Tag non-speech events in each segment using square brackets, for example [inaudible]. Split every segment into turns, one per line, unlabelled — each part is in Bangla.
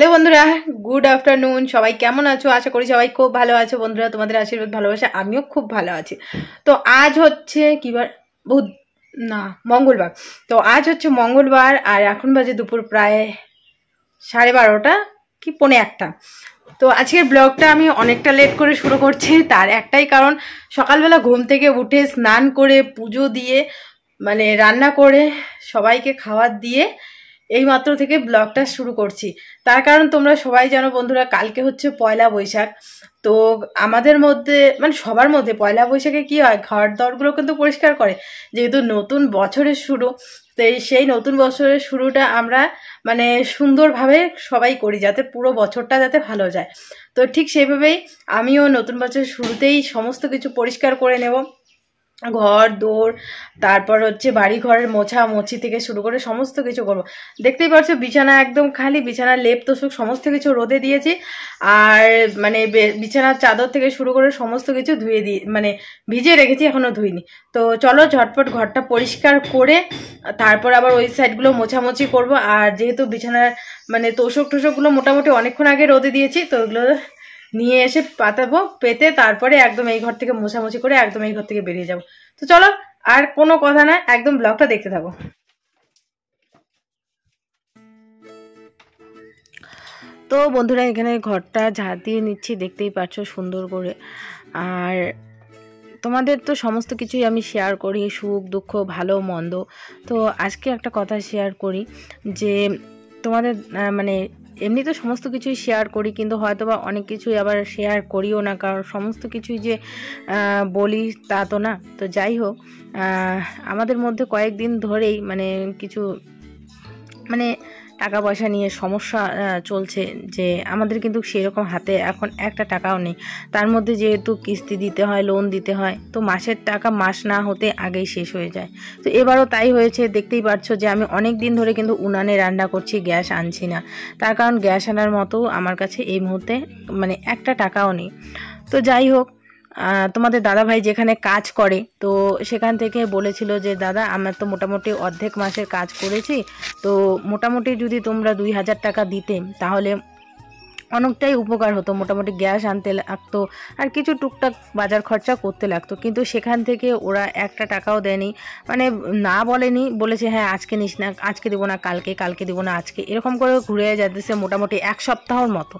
হ্যালো বন্ধুরা গুড আফটারনুন সবাই কেমন আছো আশা করি সবাই খুব ভালো আছো বন্ধুরা তোমাদের আশীর্বাদ ভালোবাসে আমিও খুব ভালো আছি তো আজ হচ্ছে কিবার বুধ না মঙ্গলবার তো আজ হচ্ছে মঙ্গলবার আর এখন বাজে দুপুর প্রায় সাড়ে বারোটা কি পনে একটা তো আজকের ব্লগটা আমি অনেকটা লেট করে শুরু করছি তার একটাই কারণ সকালবেলা ঘুম থেকে উঠে স্নান করে পুজো দিয়ে মানে রান্না করে সবাইকে খাবার দিয়ে এই মাত্র থেকে ব্লগটা শুরু করছি তার কারণ তোমরা সবাই জানো বন্ধুরা কালকে হচ্ছে পয়লা বৈশাখ তো আমাদের মধ্যে মানে সবার মধ্যে পয়লা বৈশাখে কি হয় ঘর দরগুলো কিন্তু পরিষ্কার করে যেহেতু নতুন বছরের শুরু তো সেই নতুন বছরের শুরুটা আমরা মানে সুন্দরভাবে সবাই করি যাতে পুরো বছরটা যাতে ভালো যায় তো ঠিক সেইভাবেই আমিও নতুন বছরের শুরুতেই সমস্ত কিছু পরিষ্কার করে নেব ঘর দৌড় তারপর হচ্ছে বাড়ি ঘরের মোছা মোছি থেকে শুরু করে সমস্ত কিছু করবো দেখতেই পাচ্ছ বিছানা একদম খালি বিছানা লেপ তোষক সমস্ত কিছু রোদে দিয়েছি আর মানে বিছানার চাদর থেকে শুরু করে সমস্ত কিছু ধুয়ে দিয়ে মানে ভিজে রেখেছি এখনও ধুইনি তো চলো ঝটপট ঘরটা পরিষ্কার করে তারপর আবার ওই সাইডগুলো মোছামুছি করব আর যেহেতু বিছানার মানে তোষক টোষকগুলো মোটামুটি অনেকক্ষণ আগে রোদে দিয়েছি তো ওগুলো নিয়ে এসে পাতাবো পেতে তারপরে একদম এই ঘর থেকে মোছামুছি করে একদম এই ঘর থেকে বেরিয়ে যাব তো চলো আর কোনো কথা না একদম ব্লগটা দেখতে থাকো তো বন্ধুরা এখানে ঘরটা ঝাঁট দিয়ে নিচ্ছি দেখতেই পাচ্ছ সুন্দর করে আর তোমাদের তো সমস্ত কিছুই আমি শেয়ার করি সুখ দুঃখ ভালো মন্দ তো আজকে একটা কথা শেয়ার করি যে তোমাদের মানে এমনি তো সমস্ত কিছুই শেয়ার করি কিন্তু হয়তো বা অনেক কিছুই আবার শেয়ার করিও না কারণ সমস্ত কিছুই যে বলি তা তো না তো যাই হোক আমাদের মধ্যে কয়েকদিন ধরেই মানে কিছু মানে টাকা পয়সা নিয়ে সমস্যা চলছে যে আমাদের কিন্তু সেরকম হাতে এখন একটা টাকাও নেই তার মধ্যে যেহেতু কিস্তি দিতে হয় লোন দিতে হয় তো মাসের টাকা মাস না হতে আগেই শেষ হয়ে যায় তো এবারও তাই হয়েছে দেখতেই পাচ্ছ যে আমি অনেক দিন ধরে কিন্তু উনানে রান্না করছি গ্যাস আনছি না তার কারণ গ্যাস আনার মতো আমার কাছে এই মুহূর্তে মানে একটা টাকাও নেই তো যাই হোক তোমাদের দাদাভাই যেখানে কাজ করে তো সেখান থেকে বলেছিল যে দাদা আমার তো মোটামুটি অর্ধেক মাসের কাজ করেছি তো মোটামুটি যদি তোমরা দুই হাজার টাকা দিতে তাহলে অনেকটাই উপকার হতো মোটামুটি গ্যাস আনতে লাগতো আর কিছু টুকটাক বাজার খরচা করতে লাগতো কিন্তু সেখান থেকে ওরা একটা টাকাও দেয়নি মানে না বলেনি বলেছে হ্যাঁ আজকে নিস না আজকে দেবো না কালকে কালকে দেবো না আজকে এরকম করে ঘুরে যাতেছে মোটামুটি এক সপ্তাহর মতো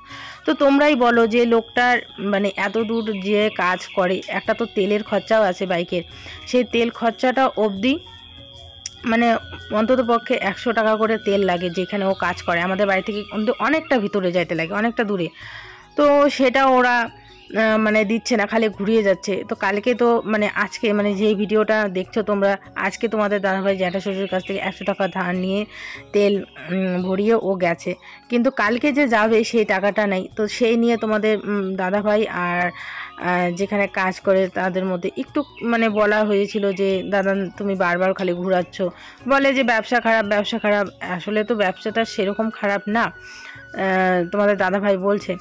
তো তোমরাই বলো যে লোকটার মানে এত দূর যে কাজ করে একটা তো তেলের খরচাও আছে বাইকের সেই তেল খরচাটা অবধি মানে অন্তত পক্ষে একশো টাকা করে তেল লাগে যেখানে ও কাজ করে আমাদের বাড়ি থেকে অনেকটা ভিতরে যাইতে লাগে অনেকটা দূরে তো সেটা ওরা মানে দিচ্ছে না খালি ঘুরিয়ে যাচ্ছে তো কালকে তো মানে আজকে মানে যেই ভিডিওটা দেখছো তোমরা আজকে তোমাদের দাদাভাই জ্যাঠা শ্বশুর কাছ থেকে একশো টাকা ধার নিয়ে তেল ভরিয়ে ও গেছে কিন্তু কালকে যে যাবে সেই টাকাটা নাই তো সেই নিয়ে তোমাদের দাদাভাই আর যেখানে কাজ করে তাদের মধ্যে একটু মানে বলা হয়েছিল যে দাদা তুমি বারবার খালি ঘুরাচ্ছ বলে যে ব্যবসা খারাপ ব্যবসা খারাপ আসলে তো ব্যবসাটা সেরকম খারাপ না তোমাদের দাদাভাই বলছে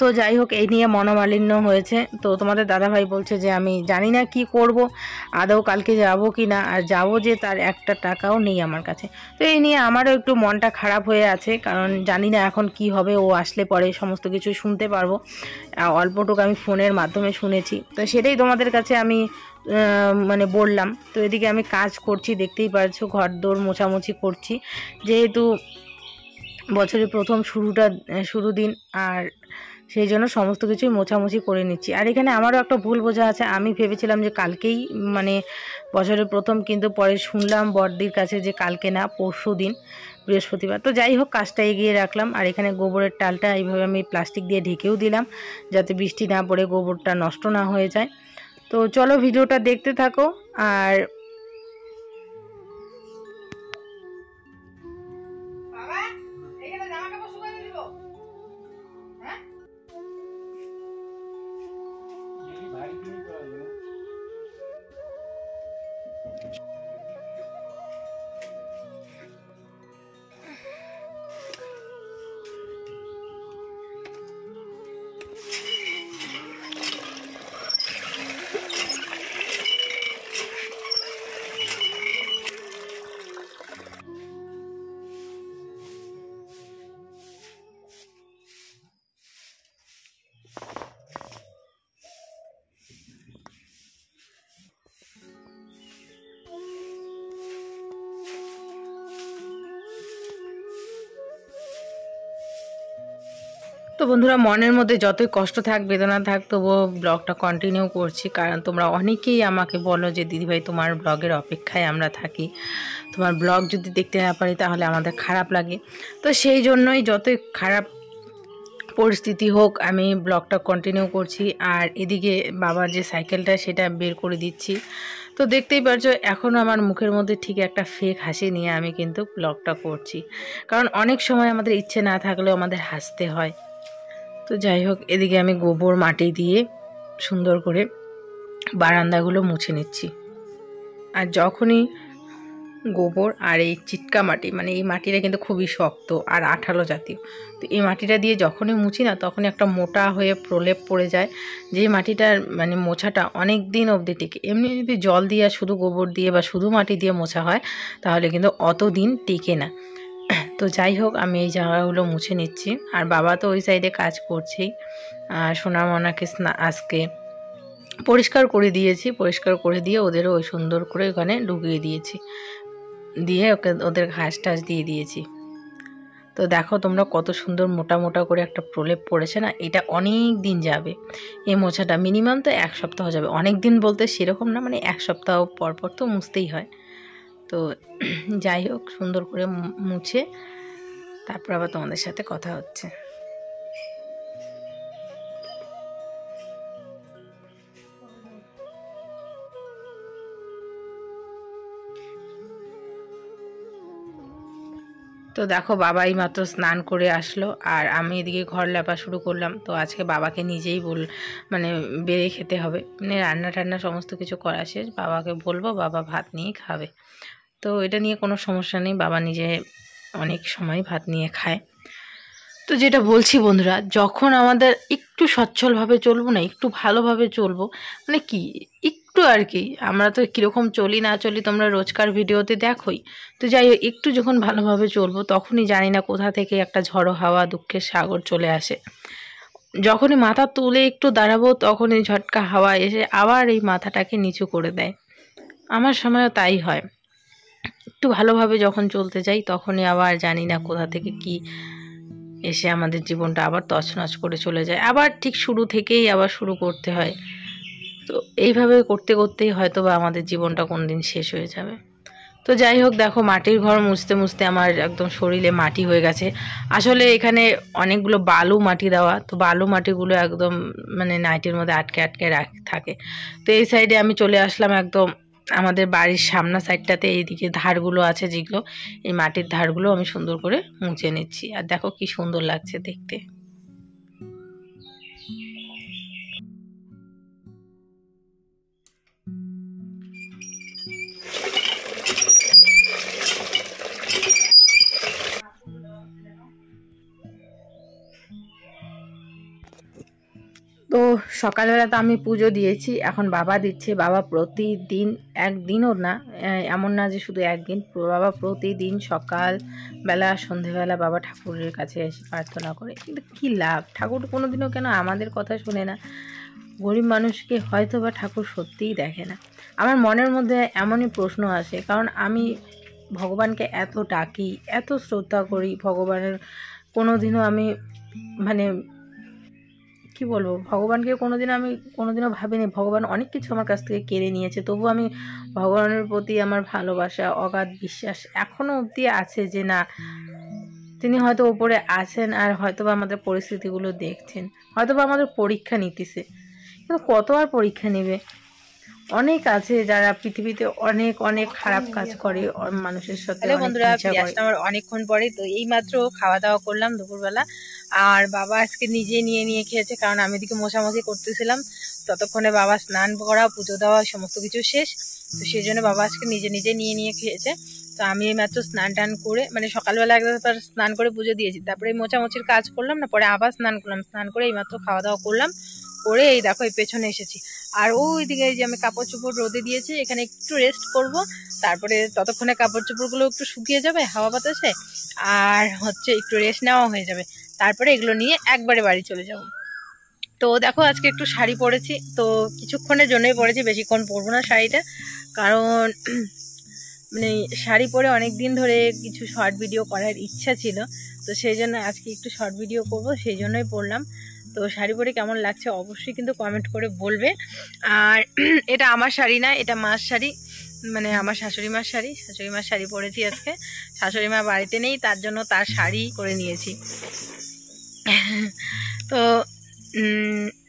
তো যাই হোক এই নিয়ে মনোমালিন্য হয়েছে তো তোমাদের দাদাভাই বলছে যে আমি জানি না কি করব আদৌ কালকে যাব কি না আর যাব যে তার একটা টাকাও নেই আমার কাছে তো এই নিয়ে আমারও একটু মনটা খারাপ হয়ে আছে কারণ জানি না এখন কি হবে ও আসলে পরে সমস্ত কিছু শুনতে পারবো অল্পটুকু আমি ফোনের মাধ্যমে শুনেছি তো সেটাই তোমাদের কাছে আমি মানে বললাম তো এদিকে আমি কাজ করছি দেখতেই পারছো ঘর দৌড় মোছামুছি করছি যেহেতু বছরের প্রথম শুরুটা শুরু দিন আর সেই জন্য সমস্ত কিছুই মোছামুছি করে নিচ্ছি আর এখানে আমারও একটা ভুল বোঝা আছে আমি ভেবেছিলাম যে কালকেই মানে বছরের প্রথম কিন্তু পরে শুনলাম বড়দির কাছে যে কালকে না পরশু দিন বৃহস্পতিবার তো যাই হোক কাজটা এগিয়ে রাখলাম আর এখানে গোবরের টালটা এইভাবে আমি প্লাস্টিক দিয়ে ঢেকেও দিলাম যাতে বৃষ্টি না পড়ে গোবরটা নষ্ট না হয়ে যায় তো চলো ভিডিওটা দেখতে থাকো আর তো বন্ধুরা মনের মধ্যে যতই কষ্ট থাক বেদনা থাক তবুও ব্লগটা কন্টিনিউ করছি কারণ তোমরা অনেকেই আমাকে বলো যে দিদিভাই তোমার ব্লগের অপেক্ষায় আমরা থাকি তোমার ব্লগ যদি দেখতে না পারি তাহলে আমাদের খারাপ লাগে তো সেই জন্যই যতই খারাপ পরিস্থিতি হোক আমি ব্লগটা কন্টিনিউ করছি আর এদিকে বাবার যে সাইকেলটা সেটা বের করে দিচ্ছি তো দেখতেই পারছো এখনও আমার মুখের মধ্যে ঠিক একটা ফেক হাসি নিয়ে আমি কিন্তু ব্লগটা করছি কারণ অনেক সময় আমাদের ইচ্ছে না থাকলেও আমাদের হাসতে হয় তো যাই হোক এদিকে আমি গোবর মাটি দিয়ে সুন্দর করে বারান্দাগুলো মুছে নিচ্ছি আর যখনই গোবর আর এই চিটকা মাটি মানে এই মাটিটা কিন্তু খুবই শক্ত আর আঠালো জাতীয় তো এই মাটিটা দিয়ে যখনই মুছি না তখন একটা মোটা হয়ে প্রলেপ পড়ে যায় যে মাটিটার মানে মোছাটা অনেক দিন অবধি টিকে এমনি যদি জল দিয়ে শুধু গোবর দিয়ে বা শুধু মাটি দিয়ে মোছা হয় তাহলে কিন্তু অত দিন টিকে না তো যাই হোক আমি এই জায়গাগুলো মুছে নিচ্ছি আর বাবা তো ওই সাইডে কাজ করছেই আর সোনামনাকে স্না আজকে পরিষ্কার করে দিয়েছি পরিষ্কার করে দিয়ে ওদেরও ওই সুন্দর করে ওখানে ডুবিয়ে দিয়েছি দিয়ে ওকে ওদের ঘাস টাস দিয়ে দিয়েছি তো দেখো তোমরা কত সুন্দর মোটা মোটা করে একটা প্রলেপ পড়েছে না এটা অনেক দিন যাবে এই মোছাটা মিনিমাম তো এক সপ্তাহ যাবে অনেক দিন বলতে সেরকম না মানে এক সপ্তাহ পরপর তো মুছতেই হয় তো যাই হোক সুন্দর করে মুছে তারপর আবার তোমাদের সাথে কথা হচ্ছে তো দেখো বাবাই মাত্র স্নান করে আসলো আর আমি এদিকে ঘর লাপা শুরু করলাম তো আজকে বাবাকে নিজেই বল মানে বেড়ে খেতে হবে মানে রান্না টান্না সমস্ত কিছু করা শেষ বাবাকে বলবো বাবা ভাত নিয়ে খাবে তো এটা নিয়ে কোনো সমস্যা নেই বাবা নিজে অনেক সময় ভাত নিয়ে খায় তো যেটা বলছি বন্ধুরা যখন আমাদের একটু সচ্ছলভাবে চলবো না একটু ভালোভাবে চলবো মানে কি একটু আর কি আমরা তো কীরকম চলি না চলি তোমরা রোজকার ভিডিওতে দেখোই তো যাই হোক একটু যখন ভালোভাবে চলবো তখনই জানি না কোথা থেকে একটা ঝড়ো হাওয়া দুঃখের সাগর চলে আসে যখনই মাথা তুলে একটু দাঁড়াবো তখনই ঝটকা হাওয়া এসে আবার এই মাথাটাকে নিচু করে দেয় আমার সময়ও তাই হয় একটু ভালোভাবে যখন চলতে যাই তখনই আবার জানি না কোথা থেকে কি এসে আমাদের জীবনটা আবার তছনছ করে চলে যায় আবার ঠিক শুরু থেকেই আবার শুরু করতে হয় তো এইভাবে করতে করতেই হয়তো বা আমাদের জীবনটা কোনো দিন শেষ হয়ে যাবে তো যাই হোক দেখো মাটির ঘর মুছতে মুছতে আমার একদম শরীরে মাটি হয়ে গেছে আসলে এখানে অনেকগুলো বালু মাটি দেওয়া তো বালু মাটিগুলো একদম মানে নাইটের মধ্যে আটকে আটকে রাখ থাকে তো এই সাইডে আমি চলে আসলাম একদম আমাদের বাড়ির সামনা সাইডটাতে এইদিকে ধারগুলো আছে যেগুলো এই মাটির ধারগুলো আমি সুন্দর করে মুছে নিচ্ছি আর দেখো কি সুন্দর লাগছে দেখতে তো সকালবেলা তো আমি পুজো দিয়েছি এখন বাবা দিচ্ছে বাবা প্রতিদিন একদিনও না এমন না যে শুধু একদিন বাবা প্রতিদিন সকাল বেলা সন্ধেবেলা বাবা ঠাকুরের কাছে এসে প্রার্থনা করে কিন্তু কী লাভ ঠাকুর কোনোদিনও কেন আমাদের কথা শোনে না গরিব মানুষকে হয়তো বা ঠাকুর সত্যিই দেখে না আমার মনের মধ্যে এমনই প্রশ্ন আসে কারণ আমি ভগবানকে এত ডাকি এত শ্রদ্ধা করি ভগবানের কোনো দিনও আমি মানে কি বলবো ভগবানকে কোনো দিন আমি কোনো দিনও ভাবিনি ভগবান অনেক কিছু আমার কাছ থেকে কেড়ে নিয়েছে তবু আমি ভগবানের প্রতি আমার ভালোবাসা অগাধ বিশ্বাস এখনও অবধি আছে যে না তিনি হয়তো ওপরে আছেন আর হয়তোবা আমাদের পরিস্থিতিগুলো দেখছেন হয়তোবা আমাদের পরীক্ষা নিতেছে কিন্তু কত আর পরীক্ষা নেবে অনেক আছে যারা পৃথিবীতে অনেক অনেক খারাপ কাজ করে মানুষের সাথে বন্ধুরা আমার অনেকক্ষণ পরে তো এই মাত্র খাওয়া দাওয়া করলাম দুপুরবেলা আর বাবা আজকে নিজে নিয়ে নিয়ে খেয়েছে কারণ আমি এদিকে মশামশি করতেছিলাম ততক্ষণে বাবা স্নান করা পুজো দেওয়া সমস্ত কিছু শেষ তো সেই জন্য বাবা আজকে নিজে নিজে নিয়ে নিয়ে খেয়েছে তো আমি মাত্র স্নান টান করে মানে সকালবেলা তার স্নান করে পুজো দিয়েছি তারপরে এই মোচামোচির কাজ করলাম না পরে আবার স্নান করলাম স্নান করে এইমাত্র খাওয়া দাওয়া করলাম করে এই দেখো এই পেছনে এসেছি আর ওই দিকে যে আমি কাপড় চোপড় রোদে দিয়েছি এখানে একটু রেস্ট করব তারপরে ততক্ষণে কাপড় চোপড়গুলো একটু শুকিয়ে যাবে হাওয়া বাতাসে আর হচ্ছে একটু রেস্ট নেওয়া হয়ে যাবে তারপরে এগুলো নিয়ে একবারে বাড়ি চলে যাব তো দেখো আজকে একটু শাড়ি পরেছি তো কিছুক্ষণের জন্যই পরেছি বেশিক্ষণ পরবো না শাড়িটা কারণ মানে শাড়ি পরে অনেক দিন ধরে কিছু শর্ট ভিডিও করার ইচ্ছা ছিল তো সেই জন্য আজকে একটু শর্ট ভিডিও করব সেই জন্যই পরলাম তো শাড়ি পরে কেমন লাগছে অবশ্যই কিন্তু কমেন্ট করে বলবে আর [clears throat] এটা আমার শাড়ি না এটা মার শাড়ি মানে আমার শাশুড়ি মার শাড়ি শাশুড়ি মার শাড়ি পরেছি আজকে শাশুড়ি মা বাড়িতে নেই তার জন্য তার শাড়ি করে নিয়েছি তো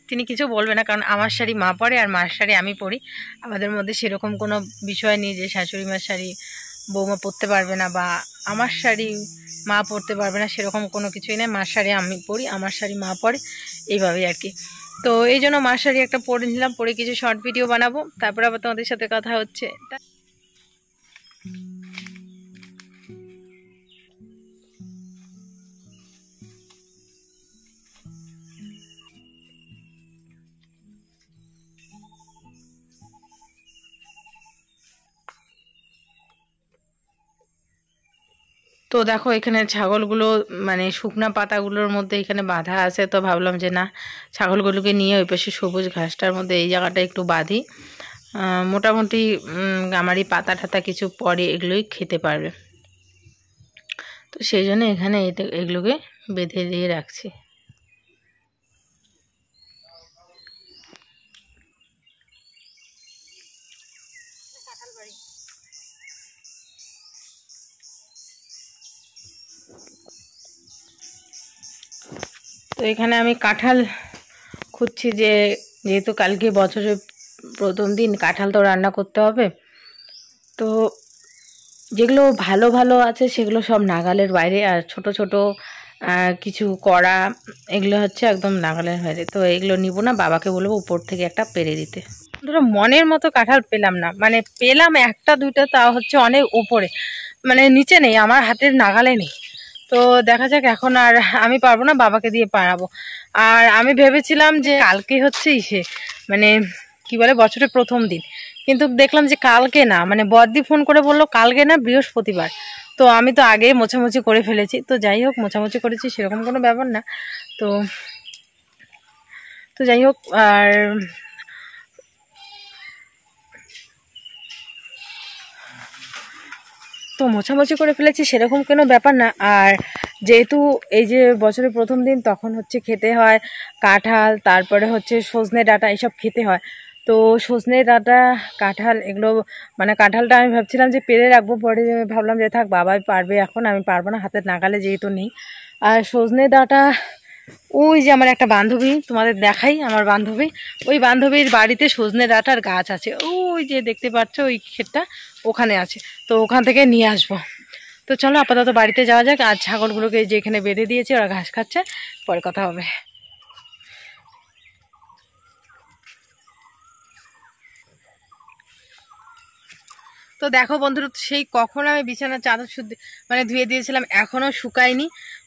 তিনি কিছু বলবে না কারণ আমার শাড়ি মা পরে আর মার শাড়ি আমি পড়ি আমাদের মধ্যে সেরকম কোনো বিষয় নেই যে শাশুড়ি মার শাড়ি বৌমা পরতে পারবে না বা আমার শাড়ি মা পরতে পারবে না সেরকম কোনো কিছুই নেই মার শাড়ি আমি পরি আমার শাড়ি মা পরে এইভাবেই আর কি তো এই জন্য মার শাড়ি একটা পরে নিলাম পরে কিছু শর্ট ভিডিও বানাবো তারপর আবার তোমাদের সাথে কথা হচ্ছে তো দেখো এখানে ছাগলগুলো মানে শুকনা পাতাগুলোর মধ্যে এখানে বাঁধা আছে তো ভাবলাম যে না ছাগলগুলোকে নিয়ে ওই পাশে সবুজ ঘাসটার মধ্যে এই জায়গাটা একটু বাঁধি মোটামুটি আমারই পাতা ঠাতা কিছু পরে এগুলোই খেতে পারবে তো সেই জন্য এখানে এগুলোকে বেঁধে দিয়ে রাখছি এখানে আমি কাঁঠাল খুঁজছি যে যেহেতু কালকে বছরের প্রথম দিন কাঁঠাল তো রান্না করতে হবে তো যেগুলো ভালো ভালো আছে সেগুলো সব নাগালের বাইরে আর ছোট ছোট কিছু করা এগুলো হচ্ছে একদম নাগালের বাইরে তো এগুলো নিব না বাবাকে বলবো উপর থেকে একটা পেরে দিতে ধরো মনের মতো কাঁঠাল পেলাম না মানে পেলাম একটা দুইটা তা হচ্ছে অনেক উপরে মানে নিচে নেই আমার হাতের নাগালে নেই তো দেখা যাক এখন আর আমি পারবো না বাবাকে দিয়ে পারাবো আর আমি ভেবেছিলাম যে কালকে হচ্ছে ইসে মানে কি বলে বছরের প্রথম দিন কিন্তু দেখলাম যে কালকে না মানে বদি ফোন করে বলল কালকে না বৃহস্পতিবার তো আমি তো আগে মোছামুছি করে ফেলেছি তো যাই হোক মোছামুছি করেছি সেরকম কোনো ব্যাপার না তো তো যাই হোক আর তো মোছামুছি করে ফেলেছি সেরকম কোনো ব্যাপার না আর যেহেতু এই যে বছরের প্রথম দিন তখন হচ্ছে খেতে হয় কাঁঠাল তারপরে হচ্ছে সজনে ডাটা এইসব খেতে হয় তো সজনে ডাটা কাঁঠাল এগুলো মানে কাঁঠালটা আমি ভাবছিলাম যে পেরে রাখবো পরে ভাবলাম যে থাক বাবাই পারবে এখন আমি পারবো না হাতের নাগালে যেহেতু নেই আর সজনে ডাটা ওই যে আমার একটা বান্ধবী তোমাদের দেখাই আমার বান্ধবী ওই বান্ধবীর বাড়িতে সজনে ডাটার গাছ আছে ওই যে দেখতে পাচ্ছ ওই ক্ষেতটা ওখানে আছে তো ওখান থেকে নিয়ে আসবো তো চলো আপাতত বাড়িতে যাওয়া যাক আর ছাগলগুলোকে যেখানে বেঁধে দিয়েছে ওরা ঘাস খাচ্ছে পরে কথা হবে তো দেখো বন্ধুরা সেই কখন আমি বিছানার চাদর মানে ধুয়ে দিয়েছিলাম এখনও শুকায়নি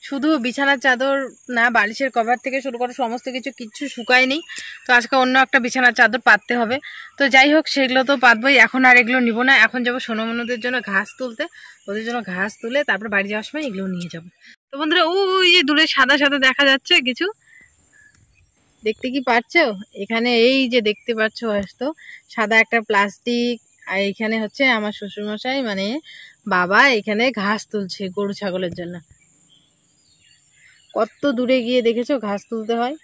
শুধু বিছানার চাদর না বালিশের কভার থেকে শুরু করে সমস্ত কিছু কিচ্ছু শুকায়নি তো আজকে অন্য একটা বিছানার চাদর পাততে হবে তো যাই হোক সেগুলো তো পাতবই এখন আর এগুলো নিব না এখন যাবো সোনমনুদের জন্য ঘাস তুলতে ওদের জন্য ঘাস তুলে তারপর বাড়ি যাওয়ার সময় এগুলো নিয়ে যাব তো বন্ধুরা ওই যে দূরে সাদা সাদা দেখা যাচ্ছে কিছু দেখতে কি পারছো এখানে এই যে দেখতে পাচ্ছ আসতো সাদা একটা প্লাস্টিক আর এইখানে হচ্ছে আমার শ্বশুরমশাই মানে বাবা এখানে ঘাস তুলছে গরু ছাগলের জন্য কত দূরে গিয়ে দেখেছো ঘাস তুলতে হয়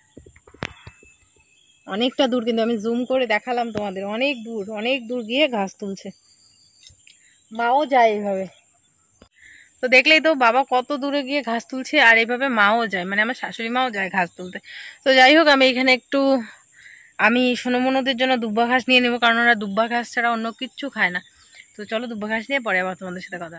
অনেকটা দূর কিন্তু আমি জুম করে দেখালাম তোমাদের অনেক দূর অনেক দূর গিয়ে ঘাস তুলছে মাও যায় এইভাবে তো দেখলেই তো বাবা কত দূরে গিয়ে ঘাস তুলছে আর এইভাবে মাও যায় মানে আমার শাশুড়ি মাও যায় ঘাস তুলতে তো যাই হোক আমি এখানে একটু আমি সোনমনদের জন্য দুব্বা ঘাস নিয়ে নেবো কারণ ওরা দুব্বা ঘাস ছাড়া অন্য কিচ্ছু খায় না তো চলো দুব্বা ঘাস নিয়ে পরে আবার তোমাদের সাথে কথা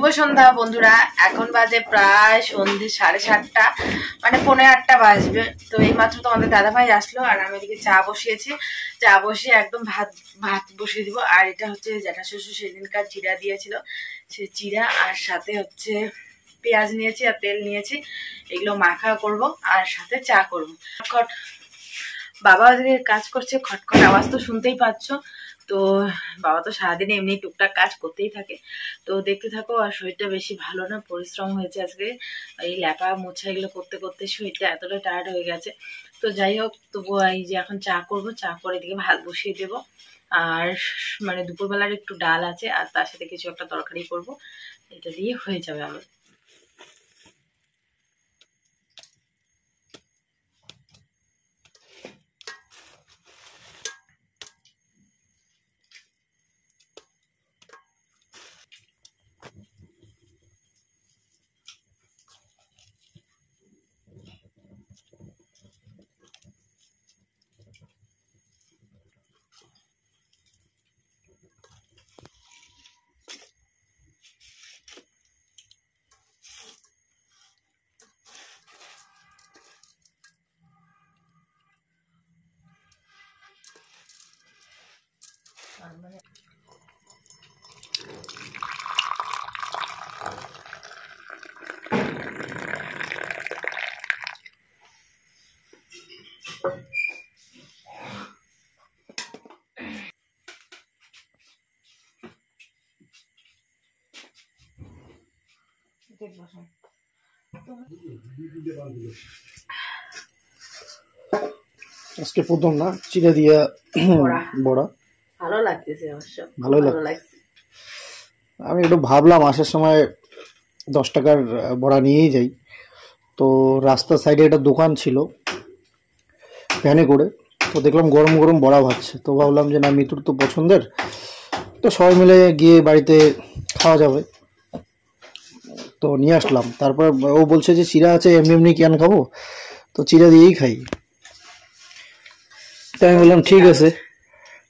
শুভ সন্ধ্যা বন্ধুরা এখন বাজে প্রায় সন্ধে সাড়ে সাতটা মানে পনেরো আটটা বাজবে তো এইমাত্র তোমাদের দাদাভাই আসলো আর আমি এদিকে চা বসিয়েছি চা বসিয়ে একদম ভাত ভাত বসিয়ে দিব আর এটা হচ্ছে জ্যাঠা শ্বশুর সেদিনকার চিড়া দিয়েছিল সে চিড়া আর সাথে হচ্ছে পেঁয়াজ নিয়েছি আর তেল নিয়েছি এগুলো মাখা করব আর সাথে চা করবো খট বাবা ওদিকে কাজ করছে খটখট আওয়াজ তো শুনতেই পাচ্ছ তো বাবা তো সারাদিন এমনি টুকটাক কাজ করতেই থাকে তো দেখতে থাকো আর শরীরটা বেশি ভালো না পরিশ্রম হয়েছে আজকে এই ল্যাপা মোছা এগুলো করতে করতে শরীরটা এতটা টায়ার্ড হয়ে গেছে তো যাই হোক তবু এই যে এখন চা করবো চা করে এদিকে ভাত বসিয়ে দেবো আর মানে দুপুরবেলার একটু ডাল আছে আর তার সাথে কিছু একটা তরকারি করবো এটা দিয়ে হয়ে যাবে আমার
আজকে প্রথম না চিড়ে দিয়া বড়া
ভালো লাগতেছে অবশ্য ভালো
লাগছে আমি একটু ভাবলাম আসার সময় দশ টাকার বড়া নিয়েই যাই তো রাস্তার সাইডে একটা দোকান ছিল ভ্যানে করে তো দেখলাম গরম গরম বড়া ভাজছে তো ভাবলাম যে না মিতুর তো পছন্দের তো সবাই মিলে গিয়ে বাড়িতে খাওয়া যাবে তো নিয়ে আসলাম তারপর ও বলছে যে চিরা আছে এমনি এমনি কেন খাবো তো চিরা দিয়েই খাই তাই আমি বললাম ঠিক আছে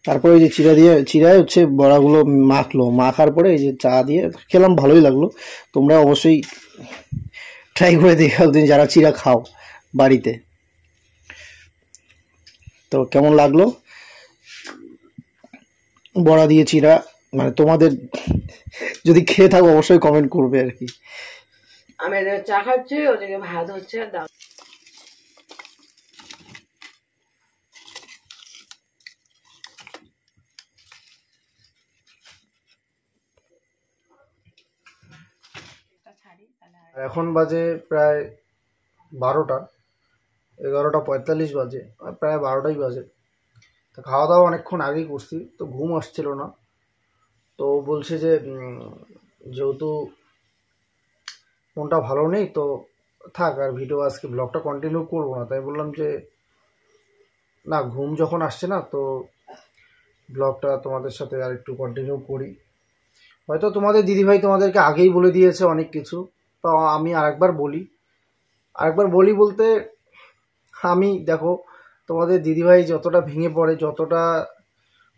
তারপরে ওই যে চিরা দিয়ে চিরায় হচ্ছে বড়াগুলো মাখলো মাখার পরে এই যে চা দিয়ে খেলাম ভালোই লাগলো তোমরা অবশ্যই ট্রাই করে দেখাও দিন যারা চিরা খাও বাড়িতে তো কেমন লাগলো বড়া দিয়ে চিরা মানে তোমাদের যদি খেয়ে থাকো অবশ্যই কমেন্ট করবে আর কি
আমি চা খাচ্ছি ওদিকে ভাত হচ্ছে দাম
এখন বাজে প্রায় বারোটা এগারোটা পঁয়তাল্লিশ বাজে প্রায় বারোটাই বাজে তো খাওয়া দাওয়া অনেকক্ষণ আগেই করছি তো ঘুম আসছিল না তো বলছে যে যেহেতু ফোনটা ভালো নেই তো থাক আর ভিডিও আজকে ব্লগটা কন্টিনিউ করবো না তাই বললাম যে না ঘুম যখন আসছে না তো ব্লগটা তোমাদের সাথে আর একটু কন্টিনিউ করি হয়তো তোমাদের দিদিভাই তোমাদেরকে আগেই বলে দিয়েছে অনেক কিছু তো আমি আরেকবার বলি আরেকবার বলি বলতে আমি দেখো তোমাদের দিদিভাই যতটা ভেঙে পড়ে যতটা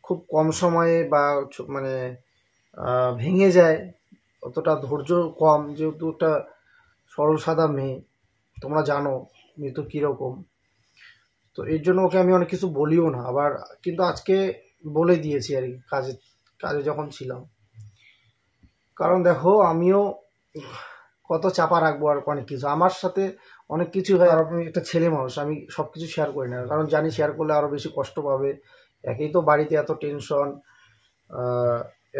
খুব কম সময়ে বা মানে ভেঙে যায় অতটা ধৈর্য কম যেহেতু একটা সরল সাদা মেয়ে তোমরা জানো মেয়ে তো কীরকম তো এর জন্য ওকে আমি অনেক কিছু বলিও না আবার কিন্তু আজকে বলে দিয়েছি আর কি কাজে কাজে যখন ছিলাম কারণ দেখো আমিও কত চাপা রাখবো আর অনেক কিছু আমার সাথে অনেক কিছু হয় আর আমি একটা ছেলে মানুষ আমি সব কিছু শেয়ার করি না কারণ জানি শেয়ার করলে আরও বেশি কষ্ট পাবে একেই তো বাড়িতে এত টেনশন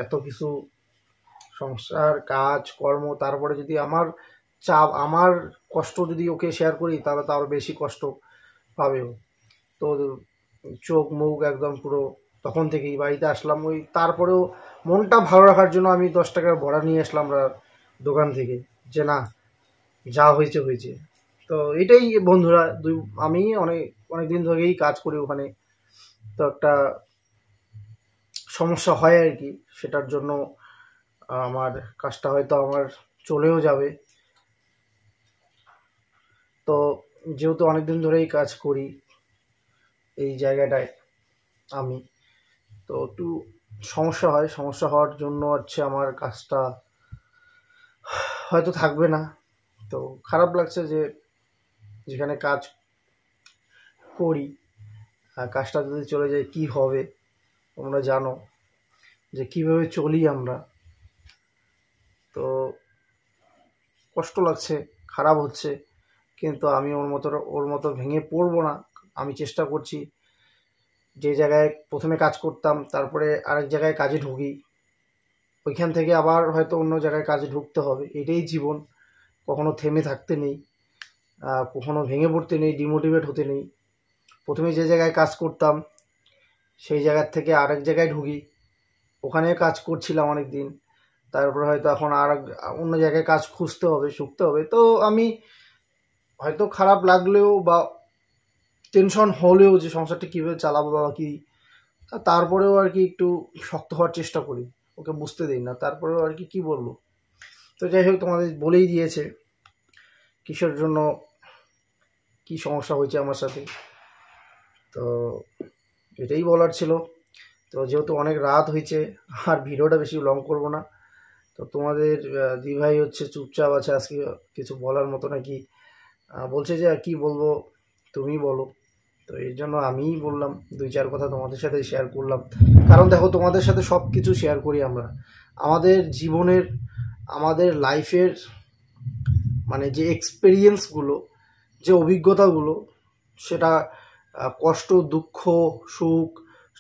এত কিছু সংসার কাজ কর্ম তারপরে যদি আমার চাপ আমার কষ্ট যদি ওকে শেয়ার করি তাহলে তো আরও বেশি কষ্ট পাবেও তো চোখ মুখ একদম পুরো তখন থেকেই বাড়িতে আসলাম ওই তারপরেও মনটা ভালো রাখার জন্য আমি দশ টাকার ভরা নিয়ে আসলাম আমরা দোকান থেকে যে না যা হয়েছে হয়েছে তো এটাই বন্ধুরা দুই আমি অনেক অনেক দিন ধরেই কাজ করি ওখানে তো একটা সমস্যা হয় আর কি সেটার জন্য আমার কাজটা হয়তো আমার চলেও যাবে তো যেহেতু অনেক দিন ধরেই কাজ করি এই জায়গাটায় আমি তো একটু সমস্যা হয় সমস্যা হওয়ার জন্য হচ্ছে আমার কাজটা হয়তো থাকবে না তো খারাপ লাগছে যে যেখানে কাজ করি কাজটা যদি চলে যায় কি হবে তোমরা জানো যে কিভাবে চলি আমরা তো কষ্ট লাগছে খারাপ হচ্ছে কিন্তু আমি ওর মতো ওর মতো ভেঙে পড়বো না আমি চেষ্টা করছি যে জায়গায় প্রথমে কাজ করতাম তারপরে আরেক জায়গায় কাজে ঢুকি ওইখান থেকে আবার হয়তো অন্য জায়গায় কাজে ঢুকতে হবে এটাই জীবন কখনো থেমে থাকতে নেই কখনো ভেঙে পড়তে নেই ডিমোটিভেট হতে নেই প্রথমে যে জায়গায় কাজ করতাম সেই জায়গার থেকে আরেক জায়গায় ঢুকি ওখানে কাজ করছিলাম অনেক দিন তারপরে হয়তো এখন আর অন্য জায়গায় কাজ খুঁজতে হবে শুকতে হবে তো আমি হয়তো খারাপ লাগলেও বা টেনশন হলেও যে সংসারটা কীভাবে চালাবো বা কী তারপরেও আর কি একটু শক্ত হওয়ার চেষ্টা করি ওকে বুঝতে দিই না তারপরেও আর কি কী বলবো তো যাই হোক তোমাদের বলেই দিয়েছে কিসের জন্য কি সমস্যা হয়েছে আমার সাথে তো এটাই বলার ছিল তো যেহেতু অনেক রাত হয়েছে আর ভিডিওটা বেশি লং করব না তো তোমাদের দিভাই হচ্ছে চুপচাপ আছে আজকে কিছু বলার মতো নাকি বলছে যে কি বলবো তুমি বলো তো এর জন্য আমিই বললাম দুই চার কথা তোমাদের সাথে শেয়ার করলাম কারণ দেখো তোমাদের সাথে সব কিছু শেয়ার করি আমরা আমাদের জীবনের আমাদের লাইফের মানে যে এক্সপেরিয়েন্সগুলো যে অভিজ্ঞতাগুলো সেটা কষ্ট দুঃখ সুখ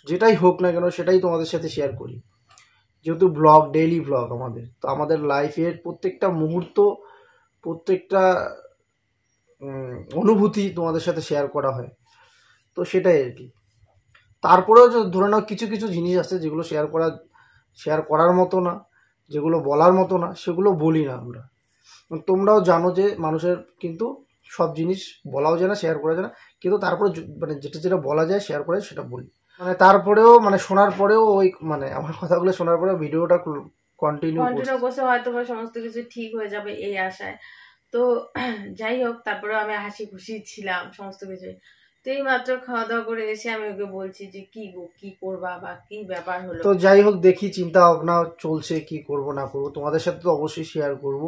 যেটাই হোক না কেন সেটাই তোমাদের সাথে শেয়ার করি যেহেতু ব্লগ ডেইলি ব্লগ আমাদের তো আমাদের লাইফের প্রত্যেকটা মুহূর্ত প্রত্যেকটা অনুভূতি তোমাদের সাথে শেয়ার করা হয় তো সেটাই আর কি তারপরেও ধরে নাও কিছু কিছু জিনিস আছে যেগুলো শেয়ার করা শেয়ার করার মতো না যেগুলো বলার মতো না সেগুলো বলি না আমরা তোমরাও জানো যে মানুষের কিন্তু সব জিনিস বলাও যায় না শেয়ার করা যায় না কিন্তু তারপরে মানে যেটা যেটা বলা যায় শেয়ার করে সেটা বলি মানে তারপরেও মানে শোনার পরেও ওই মানে আমার কথাগুলো শোনার পরে ভিডিওটা কন্টিনিউ কন্টিনিউ
করছে হয়তো বা সমস্ত কিছু ঠিক হয়ে যাবে এই আশায় তো [clears throat] যাই হোক তারপরে আমি হাসি খুশি ছিলাম সমস্ত কিছু তো এই মাত্র খাওয়া দাওয়া করে এসে আমি ওকে বলছি যে কি গো কি করবা বা কি ব্যাপার হলো তো যাই
হোক দেখি চিন্তা ভাবনা চলছে কি করব না করব তোমাদের সাথে তো অবশ্যই শেয়ার করব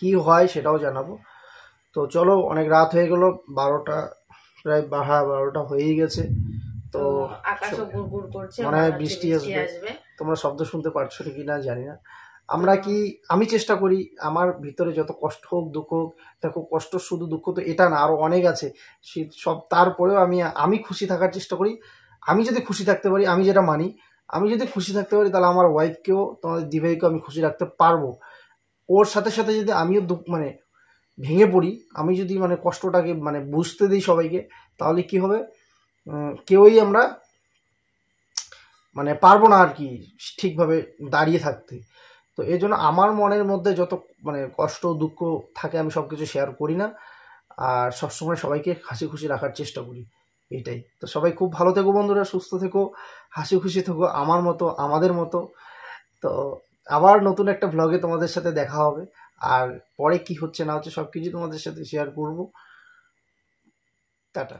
কি হয় সেটাও জানাবো তো চলো অনেক রাত হয়ে গেল বারোটা প্রায় বাহা বারোটা হয়েই গেছে তো
মনে হয় বৃষ্টি আসবে
তোমরা শব্দ শুনতে পারছো কি না জানি না আমরা কি আমি চেষ্টা করি আমার ভিতরে যত কষ্ট হোক দুঃখ হোক দেখো কষ্ট শুধু দুঃখ তো এটা না আরও অনেক আছে সব তারপরেও আমি আমি খুশি থাকার চেষ্টা করি আমি যদি খুশি থাকতে পারি আমি যেটা মানি আমি যদি খুশি থাকতে পারি তাহলে আমার ওয়াইফকেও তোমাদের দিভাইকেও আমি খুশি রাখতে পারবো ওর সাথে সাথে যদি আমিও দুঃখ মানে ভেঙে পড়ি আমি যদি মানে কষ্টটাকে মানে বুঝতে দিই সবাইকে তাহলে কি হবে কেউই আমরা মানে পারবো না আর কি ঠিকভাবে দাঁড়িয়ে থাকতে তো এই জন্য আমার মনের মধ্যে যত মানে কষ্ট দুঃখ থাকে আমি সব কিছু শেয়ার করি না আর সবসময় সবাইকে হাসি খুশি রাখার চেষ্টা করি এটাই তো সবাই খুব ভালো থেকো বন্ধুরা সুস্থ থেকো হাসি খুশি থেকো আমার মতো আমাদের মতো তো আবার নতুন একটা ভ্লগে তোমাদের সাথে দেখা হবে আর পরে কি হচ্ছে না হচ্ছে সব কিছু তোমাদের সাথে শেয়ার করব টাটা